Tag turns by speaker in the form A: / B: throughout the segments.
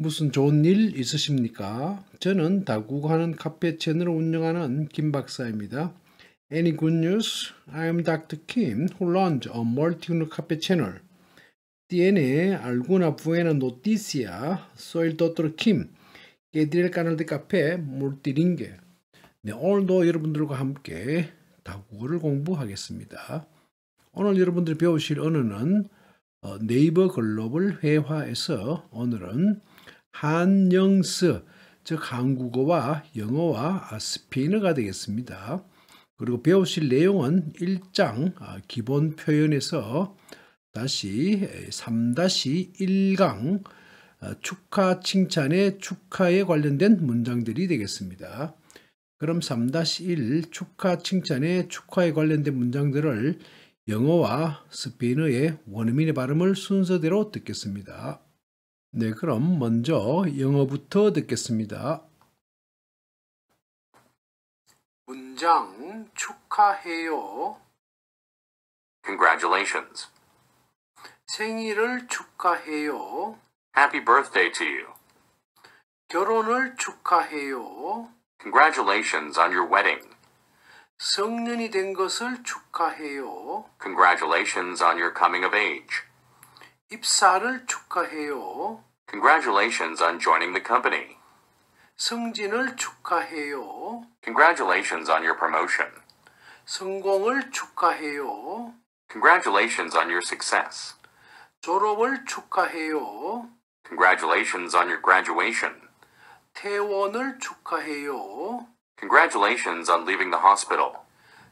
A: 무슨 좋은 일 있으십니까? 저는 다국하는 카페 채널을 운영하는 김 박사입니다. Any good news? I'm Dr. Kim who runs a multi-unit cafe channel. Tiene alguna buena noticia? Soy el Dr. Kim que tiene el canal de café multilingüe. 네, 오늘도 여러분들과 함께 다국어를 공부하겠습니다. 오늘 여러분들이 배우실 언어는 네이버 글로벌 회화에서 오늘은 한영스 즉 한국어와 영어와 스페인어가 되겠습니다. 그리고 배우실 내용은 1장 아, 기본 표현에서 다시 3-1강 아, 축하 칭찬의 축하에 관련된 문장들이 되겠습니다. 그럼 3-1 축하 칭찬의 축하에 관련된 문장들을 영어와 스페인어의 원어민의 발음을 순서대로 듣겠습니다. 네, 그럼 먼저 영어부터 듣겠습니다.
B: 문장 축하해요.
C: Congratulations.
A: 생일을 축하해요.
C: Happy birthday to you.
A: 결혼을 축하해요.
C: Congratulations on your wedding.
A: 성년이 된 것을 축하해요.
C: Congratulations on your coming of age.
A: 입사를 축하해요.
C: Congratulations on joining the company.
A: 승진을 축하해요.
C: Congratulations on your promotion.
A: 성공을 축하해요.
C: Congratulations on your success.
A: 졸업을 축하해요.
C: Congratulations on your graduation.
A: 퇴원을 축하해요.
C: Congratulations on leaving the hospital.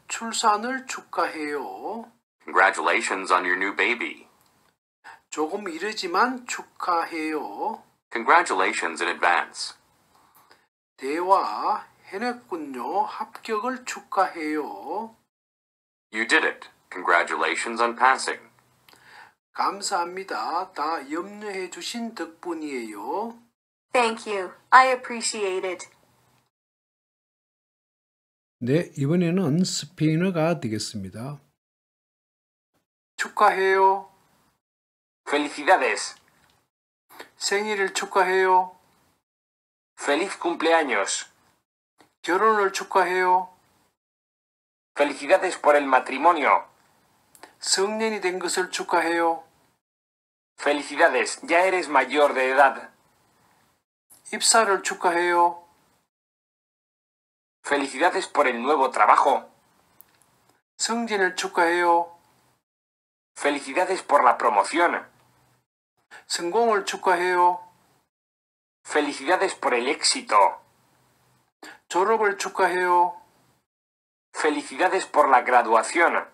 A: 출산을 축하해요.
C: Congratulations on your new baby.
A: 조금 이르지만 축하해요.
C: Congratulations in advance.
A: 대화 해냈군요. 합격을 축하해요.
C: You did it. Congratulations on passing.
A: 감사합니다. 다 염려해 주신
B: 덕분이에요. Thank you. I appreciate it.
A: 네, 이번에는 스페인어가 되겠습니다.
B: 축하해요. ¡Felicidades! el chucajeo. ¡Feliz cumpleaños! ¡Felicidades por el matrimonio! el chucajeo. ¡Felicidades! Ya eres mayor de edad. el chucajeo. ¡Felicidades por el nuevo trabajo! el chucajeo. ¡Felicidades por la promoción! el 축하해요. Felicidades por el éxito. 졸업을 축하해요. Felicidades por la graduación.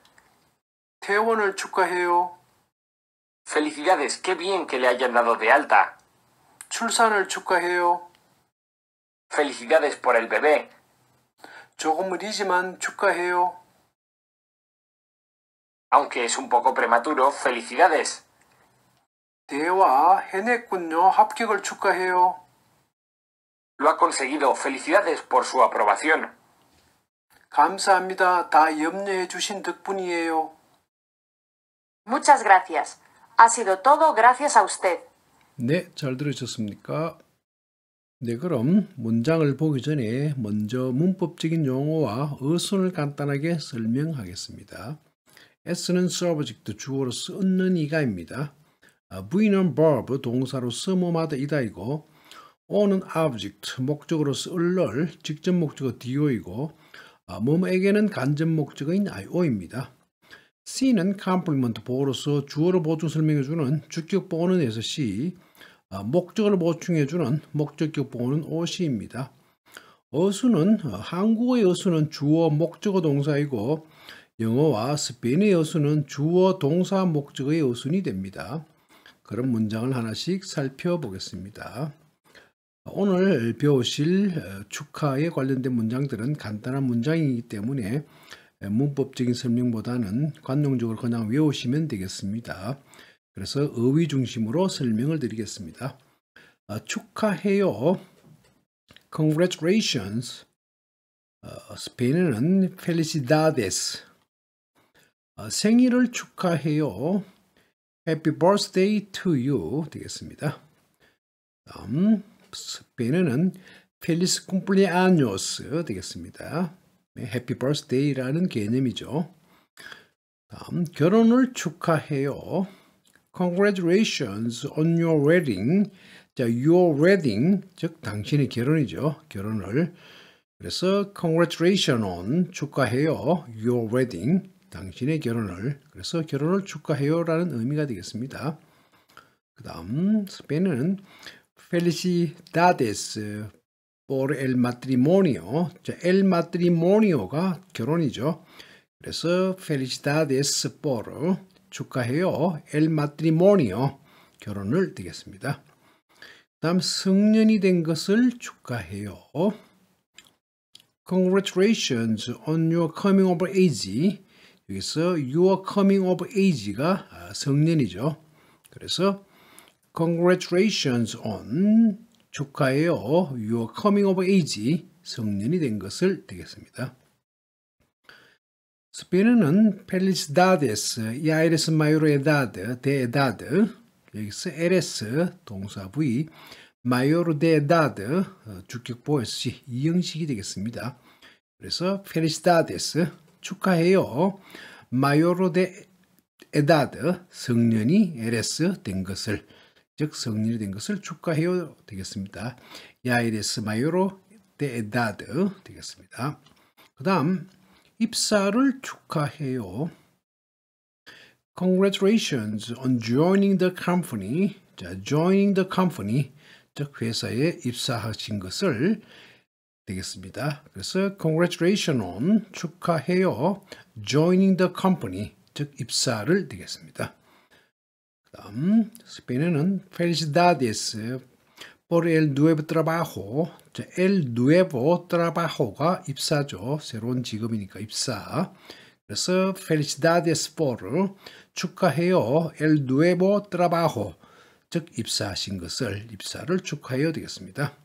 B: Felicidades, qué bien que le hayan dado de alta. 출산을 Felicidades por el bebé. Aunque es un poco prematuro, felicidades. 대화 해냈군요. 합격을 축하해요. Lo ha conseguido. Felicidades por su aprobación. 감사합니다. 다 염려해 주신 덕분이에요. Muchas gracias. Ha sido todo gracias a usted.
A: 네, 잘 들으셨습니까? 네, 그럼 문장을 보기 전에 먼저 문법적인 용어와 어순을 간단하게 설명하겠습니다. S는 subject 주어로 쓰는 이가입니다. V는 verb 동사로쓰 뭐마다 이다이고 O는 object 목적으로 쓸럴, 직접 목적어 do이고 아, 몸에게는 간접 목적어인 io입니다. C는 complement 보어로서 주어를 보충 설명해주는 주격 보호는 에서 C, 아, 목적어를 보충해주는 목적격 보호는 OC입니다. 어수는 아, 한국어의 어수는 주어 목적어 동사이고 영어와 스페인의 어수는 주어 동사 목적어의 어순이 됩니다. 그런 문장을 하나씩 살펴보겠습니다. 오늘 배우실 어, 축하에 관련된 문장들은 간단한 문장이기 때문에 어, 문법적인 설명보다는 관용적으로 그냥 외우시면 되겠습니다. 그래서 어휘 중심으로 설명을 드리겠습니다. 어, 축하해요. Congratulations. 스페인어는 Felicidades. 생일을 축하해요. Happy birthday to you 되겠습니다. 다음 스페인어는 Feliz cumpleaños 되겠습니다. Happy birthday라는 개념이죠. 다음 결혼을 축하해요. Congratulations on your wedding. 자, your wedding 즉 당신의 결혼이죠. 결혼을 그래서 congratulation on 축하해요. your wedding 당신의 결혼을 그래서 결혼을 축하해요라는 의미가 되겠습니다. 그 다음 스페인은 felicidades por el matrimonio 자, el matrimonio가 결혼이죠. 그래서 felicidades por 축하해요 el matrimonio 결혼을 되겠습니다. 다음 성년이 된 것을 축하해요. Congratulations on your coming of age. 여기서 your coming of age가 성년이죠. 그래서 congratulations on 축하해요. your coming of age 성년이 된 것을 되겠습니다. 스페인어는 felicidades, ya eres mayor edad, de edad 여기서 ls 동사 부위 mayor de edad 주격보호 시 이형식이 되겠습니다. 그래서 felicidades 축하해요. 마요로 데 에다드 성년이 에레스 된 것을 즉 성년이 된 것을 축하해요 되겠습니다. 야이레스 마요로 데 에다드 되겠습니다. 그 다음 입사를 축하해요. Congratulations on joining the company. 자, joining the company. 즉 회사에 입사하신 것을 되겠습니다. 그래서 congratulations on 축하해요 joining the company 즉 입사를 되겠습니다. 다음 스페인어는 felicidades por el nuevo trabajo 자, el nuevo trabajo가 입사죠. 새로운 직업이니까 입사. 그래서 felicidades por 축하해요 el nuevo trabajo 즉 입사하신 것을 입사를 축하해요 되겠습니다.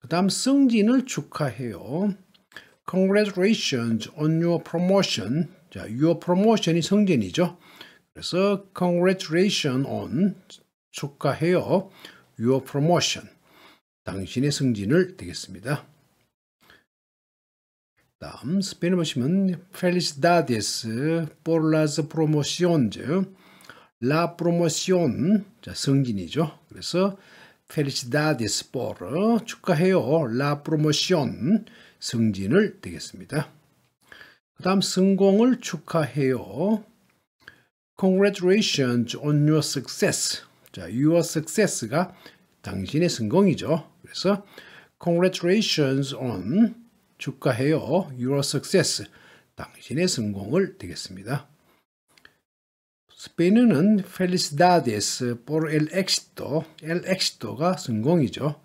A: 그 다음 승진을 축하해요. Congratulations on your promotion. 자, your promotion이 승진이죠. 그래서 congratulations on 축하해요. your promotion. 당신의 승진을 되겠습니다. 다음 스페인을 보시면 felicidades por las promociones. la promoción. 자, 승진이죠. 그래서 felicidades por 축하해요. la promoción 승진을 되겠습니다. 그 다음 성공을 축하해요. Congratulations on your success. 자, your success가 당신의 성공이죠. 그래서 Congratulations on 축하해요. Your success. 당신의 성공을 되겠습니다. 스페인어는 felicidades por el éxito, el éxito가 성공이죠.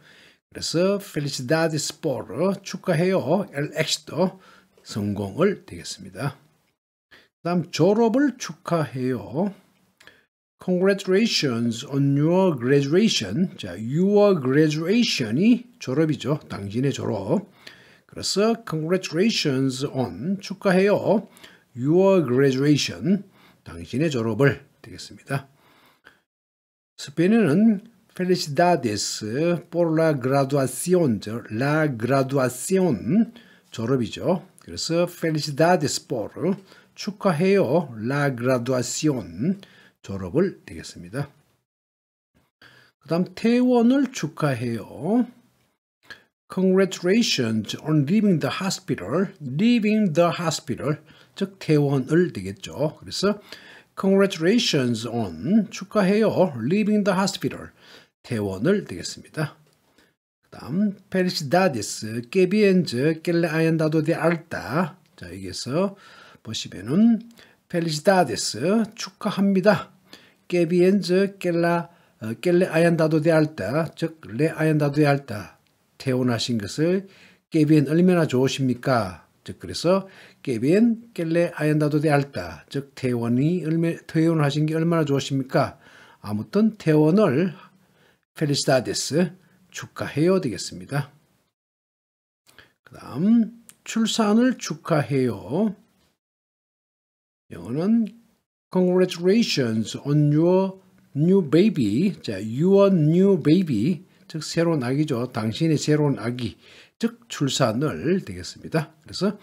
A: 그래서 felicidades por 축하해요, el éxito 성공을 되겠습니다. 다음 졸업을 축하해요. Congratulations on your graduation. 자, your graduation이 졸업이죠. 당신의 졸업. 그래서 congratulations on 축하해요. Your graduation. 당신의 졸업을 되겠습니다. 스페인어는 felicidades por la graduación, la graduación 졸업이죠. 그래서 felicidades por 축하해요 la graduación 졸업을 되겠습니다. 그 다음 퇴원을 축하해요. Congratulations on leaving the hospital. Leaving the hospital. 즉 퇴원을 되겠죠. 그래서 Congratulations on 축하해요. Leaving the hospital. 퇴원을 되겠습니다. 다음 페리시다디스 깨비엔즈 깰레아얀다도 데 알타 자여기서 보시면은 페리시다디스 축하합니다. 깨비엔즈 깰라 깰레아얀다도 데 알타 즉 레아얀다도 데 알타 태어나신 것을 깨비엔 얼마나 좋으십니까? 즉 그래서 깨비엔 깰레 아얀다도 데 알다 즉 태원이 얼마 태원하신 게 얼마나 좋으십니까? 아무튼 태원을 펠리스다데스 축하해요 되겠습니다. 그 다음 출산을 축하해요. 영어는 Congratulations on your new baby. 자, your new baby. 즉 새로운 아기죠. 당신이 새로운 아기, 즉 출산을 되겠습니다. 그래서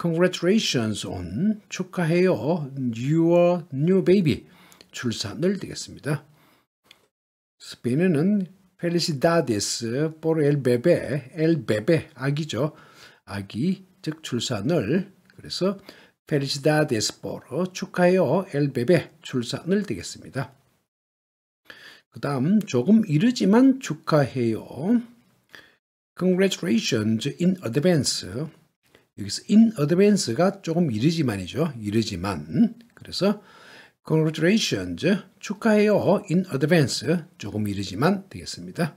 A: congratulations on 축하해요. your new baby 출산을 되겠습니다. 스페인어는 felicidades por el bebé, el bebé 아기죠. 아기 즉 출산을 그래서 felicidades por 축하해요. el bebé 출산을 되겠습니다. 그 다음 조금 이르지만 축하해요. Congratulations in advance. 여기서 in advance가 조금 이르지만이죠. 이르지만. 그래서 Congratulations 축하해요. in advance 조금 이르지만 되겠습니다.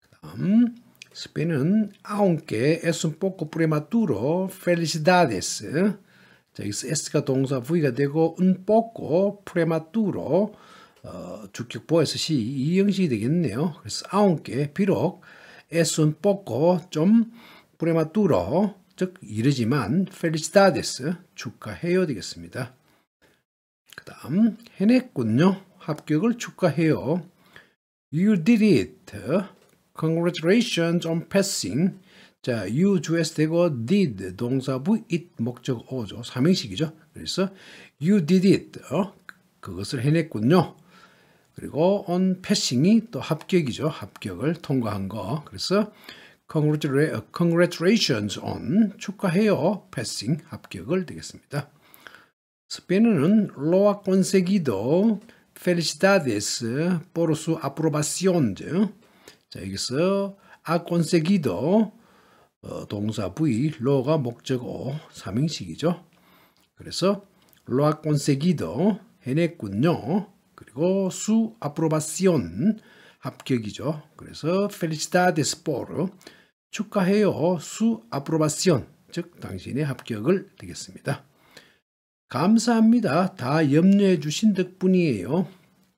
A: 그 다음 스페인은 aunque es un poco prematuro felicidades 자, 여기서 s가 동사 v가 되고 un poco prematuro 어, 주격보에서 시이 형식이 되겠네요. 그래서 아홉 개 비록 애순 뽑고 좀 프레마뚜로 즉 이르지만 펠리스타데스 축하해요 되겠습니다. 그 다음 해냈군요. 합격을 축하해요. You did it. Congratulations on passing. 자, you 주에서 되고 did 동사부 it 목적 어죠 삼행식이죠. 그래서 you did it. 어? 그것을 해냈군요. 그리고 on passing이 또 합격이죠. 합격을 통과한 거. 그래서 congratulations on 축하해요. passing 합격을 되겠습니다. 스페인어는 로아 conseguido felicidades por su aprobación. 자, 여기서 a conseguido 어, 동사 부위 로가 목적어 삼행식이죠. 그래서 lo ha conseguido 해냈군요. 그리고 수 아프로바시온 합격이죠. 그래서 felicitas por 축하해요. 수 아프로바시온 즉 당신의 합격을 되겠습니다. 감사합니다. 다 염려해 주신 덕분이에요.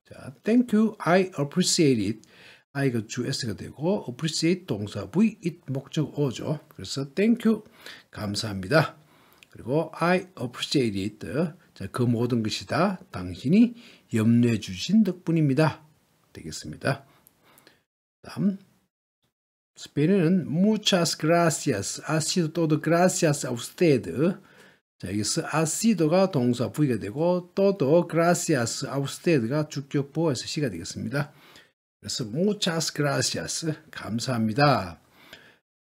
A: 자, thank you. I appreciate it. I가 주 S가 되고 appreciate 동사 V it 목적 어죠 그래서 thank you. 감사합니다. 그리고 I appreciate it. 자, 그 모든 것이 다 당신이 염려해 주신 덕분입니다. 되겠습니다. 다음 스페인어는 muchas gracias, ha sido todo gracias a usted. 자, 여기서 ha sido가 동사 부위가 되고 todo gracias a usted가 주격 보호에서 시가 되겠습니다. 그래서 muchas gracias, 감사합니다.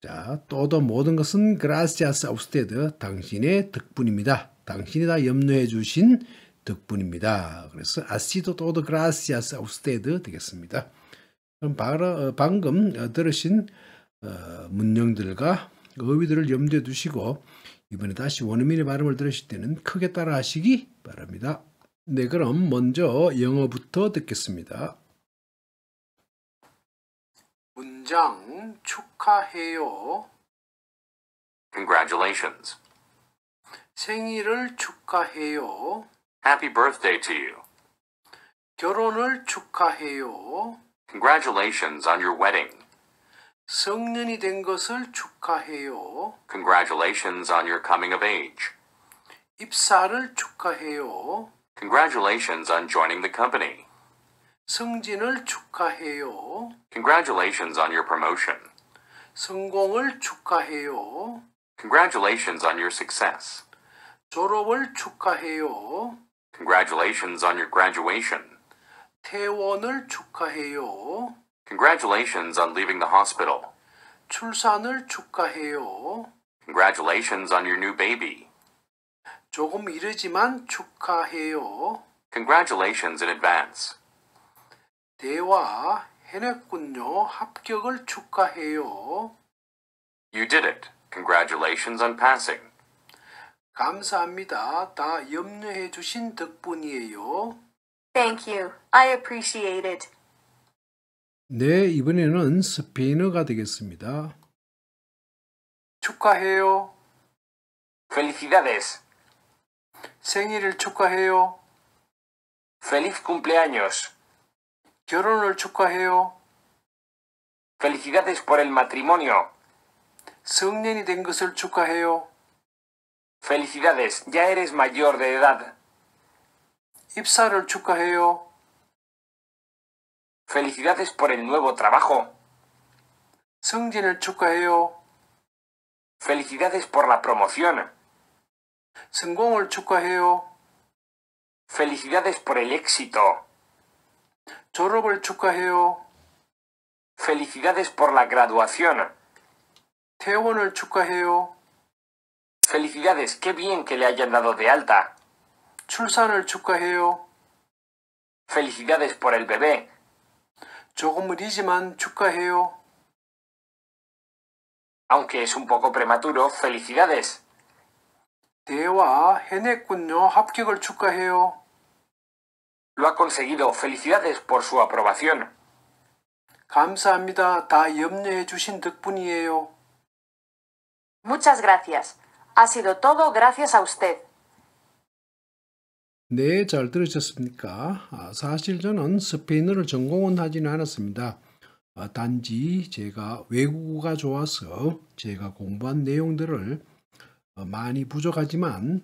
A: 자, todo 모든 것은 gracias a usted, 당신의 덕분입니다. 당신이 다 염려해 주신 덕분입니다. 그래서 아시도 t o 그라시아스 아 i a s a 되겠습니다. 그럼 바로, 어, 방금 어, 들으신 어, 문명들과 어휘들을 염두에 두시고 이번에 다시 원어민의 발음을 들으실 때는 크게 따라 하시기 바랍니다. 네, 그럼 먼저 영어부터 듣겠습니다.
B: 문장 축하해요.
C: Congratulations.
A: 생일을 축하해요. Happy birthday to you. 결혼을 축하해요.
C: Congratulations on your wedding.
A: 성년이 된 것을 축하해요.
C: Congratulations on your coming of age.
A: 입사를 축하해요.
C: Congratulations on joining the company.
A: 승진을 축하해요.
C: Congratulations on your promotion.
A: 성공을 축하해요.
C: Congratulations on your success.
A: 졸업을 축하해요.
C: Congratulations on your graduation.
A: 퇴원을 축하해요.
C: Congratulations on leaving the hospital.
A: 출산을 축하해요.
C: Congratulations on your new baby.
A: 조금 이르지만 축하해요.
C: Congratulations in advance.
A: 대화 해냈군요. 합격을 축하해요.
C: You did it. Congratulations on passing.
A: 감사합니다. 다 염려해 주신 덕분이에요.
B: Thank you. I appreciate it.
A: 네, 이번에는 스페인어가 되겠습니다.
B: 축하해요. Felicidades. 생일을 축하해요. Feliz cumpleaños. 결혼을 축하해요. Felicidades por el matrimonio. 성년이 된 것을 축하해요. Felicidades, ya eres mayor de edad. el chukajeo. Felicidades por el nuevo trabajo. el chukajeo. Felicidades por la promoción. el chukajeo. Felicidades por el éxito. el chukajeo. Felicidades por la graduación. el chukajeo. Felicidades, qué bien que le hayan dado de alta. Felicidades por el bebé. Aunque es un poco prematuro, felicidades. Lo ha conseguido. Felicidades por su aprobación. 감사합니다. 다 덕분이에요. Muchas gracias. Ha sido todo gracias a usted.
A: 네, 잘 들으셨습니까? 아, 사실 저는 스페인어를 전공은 하지는 않았습니다. 아, 단지 제가 외국어가 좋아서 제가 공부한 내용들을 어, 많이 부족하지만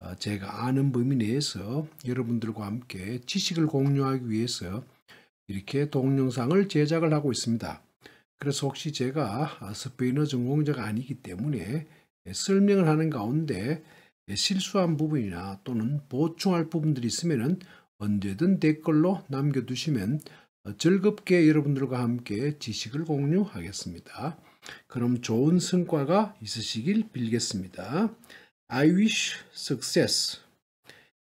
A: 어, 제가 아는 범위 내에서 여러분들과 함께 지식을 공유하기 위해서 이렇게 동영상을 제작을 하고 있습니다. 그래서 혹시 제가 아, 스페인어 전공자가 아니기 때문에 예, 설명을 하는 가운데 예, 실수한 부분이나 또는 보충할 부분들이 있으면 언제든 댓글로 남겨두시면 어, 즐겁게 여러분들과 함께 지식을 공유하겠습니다. 그럼 좋은 성과가 있으시길 빌겠습니다. I wish success.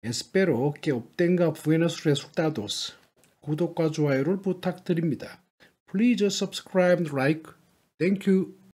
A: Espero que obtenga buenos resultados. 구독과 좋아요를 부탁드립니다. Please subscribe and like. Thank you.